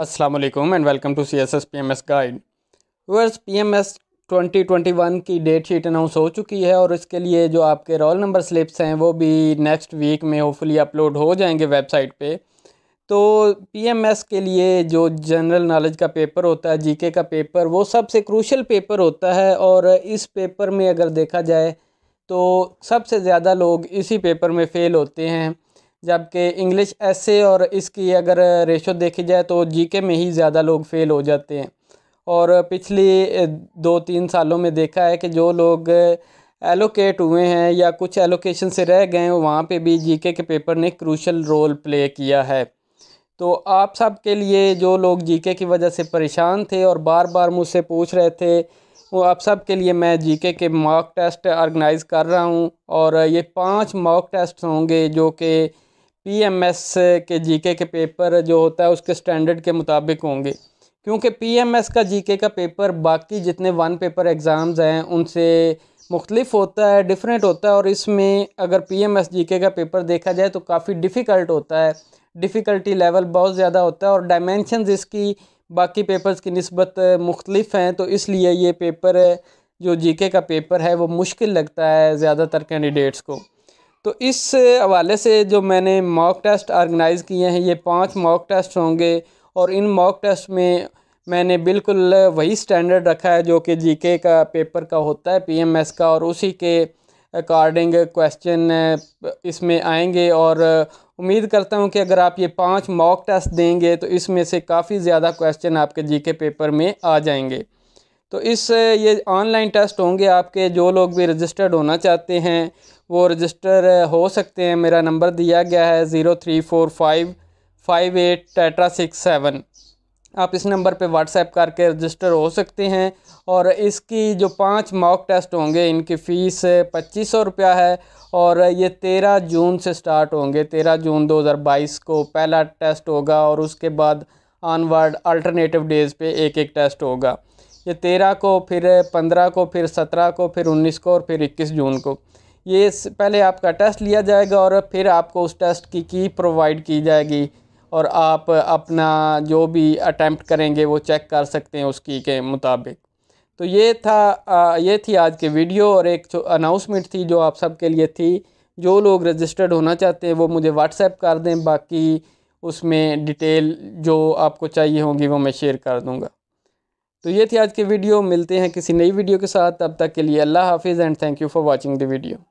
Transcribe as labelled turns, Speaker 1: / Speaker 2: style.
Speaker 1: Aslam and welcome to C S S P M S guide वर्स P M S twenty twenty one की date sheet announce हो चुकी है और इसके लिए जो आपके रोल नंबर स्लिप्स हैं वो भी नेक्स्ट वीक में होपफुली अपलोड हो जाएंगे वेबसाइट पे तो पी एम एस के लिए जो जनरल नॉलेज का पेपर होता है जी के का पेपर वो सबसे क्रूशल पेपर होता है और इस पेपर में अगर देखा जाए तो सबसे ज़्यादा लोग इसी पेपर में फ़ेल होते हैं जबकि इंग्लिश ऐसे और इसकी अगर रेशो देखी जाए तो जीके में ही ज़्यादा लोग फ़ेल हो जाते हैं और पिछली दो तीन सालों में देखा है कि जो लोग एलोकेट हुए हैं या कुछ एलोकेशन से रह गए हैं वहाँ पे भी जीके के पेपर ने क्रूशल रोल प्ले किया है तो आप सब के लिए जो लोग जीके की वजह से परेशान थे और बार बार मुझसे पूछ रहे थे वो आप सब के लिए मैं जीके के मॉक टेस्ट ऑर्गेनाइज़ कर रहा हूँ और ये पांच मॉक टेस्ट होंगे जो कि पीएमएस के जीके के पेपर जो होता है उसके स्टैंडर्ड के मुताबिक होंगे क्योंकि पीएमएस का जीके का पेपर बाकी जितने वन पेपर एग्ज़ाम्स हैं उनसे मुख्तलिफ होता है डिफरेंट होता है और इसमें अगर पी एम एस जी के का पेपर देखा जाए तो काफ़ी डिफ़िकल्ट होता है डिफ़िकल्टी लेवल बहुत ज़्यादा होता है और डायमेंशन इसकी बाकी पेपर्स की नस्बत मुख्तलिफ हैं तो इसलिए ये पेपर जो जी के का पेपर है वो मुश्किल लगता है ज़्यादातर कैंडिडेट्स को तो इस हवाले से जो मैंने मॉक टेस्ट ऑर्गेनाइज़ किए हैं ये पांच मॉक टेस्ट होंगे और इन मॉक टेस्ट में मैंने बिल्कुल वही स्टैंडर्ड रखा है जो कि जीके का पेपर का होता है पीएमएस का और उसी के अकॉर्डिंग क्वेश्चन इसमें आएंगे और उम्मीद करता हूँ कि अगर आप ये पांच मॉक टेस्ट देंगे तो इसमें से काफ़ी ज़्यादा क्वेश्चन आपके जी पेपर में आ जाएंगे तो इस ये ऑनलाइन टेस्ट होंगे आपके जो लोग भी रजिस्टर्ड होना चाहते हैं वो रजिस्टर हो सकते हैं मेरा नंबर दिया गया है zero three four five five eight टैट्रा सिक्स सेवन आप इस नंबर पे व्हाट्सएप करके रजिस्टर हो सकते हैं और इसकी जो पांच मॉक टेस्ट होंगे इनकी फ़ीस पच्चीस सौ रुपया है और ये तेरह जून से स्टार्ट होंगे तेरह जून दो हज़ार बाईस को पहला टेस्ट होगा और उसके बाद ऑनवर्ड अल्टरनेटिव डेज़ पर एक एक टेस्ट होगा ये तेरह को फिर पंद्रह को फिर सत्रह को फिर उन्नीस को और फिर इक्कीस जून को ये पहले आपका टेस्ट लिया जाएगा और फिर आपको उस टेस्ट की की प्रोवाइड की जाएगी और आप अपना जो भी अटैम्प्ट करेंगे वो चेक कर सकते हैं उसकी के मुताबिक तो ये था ये थी आज की वीडियो और एक अनाउंसमेंट थी जो आप सबके लिए थी जो लोग रजिस्टर्ड होना चाहते हैं वो मुझे व्हाट्सएप कर दें बाकी उसमें डिटेल जो आपको चाहिए होंगी वो मैं शेयर कर दूँगा तो ये थी आज की वीडियो मिलते हैं किसी नई वीडियो के साथ तब तक के लिए अल्लाह हाफिज़ and thank you for watching the video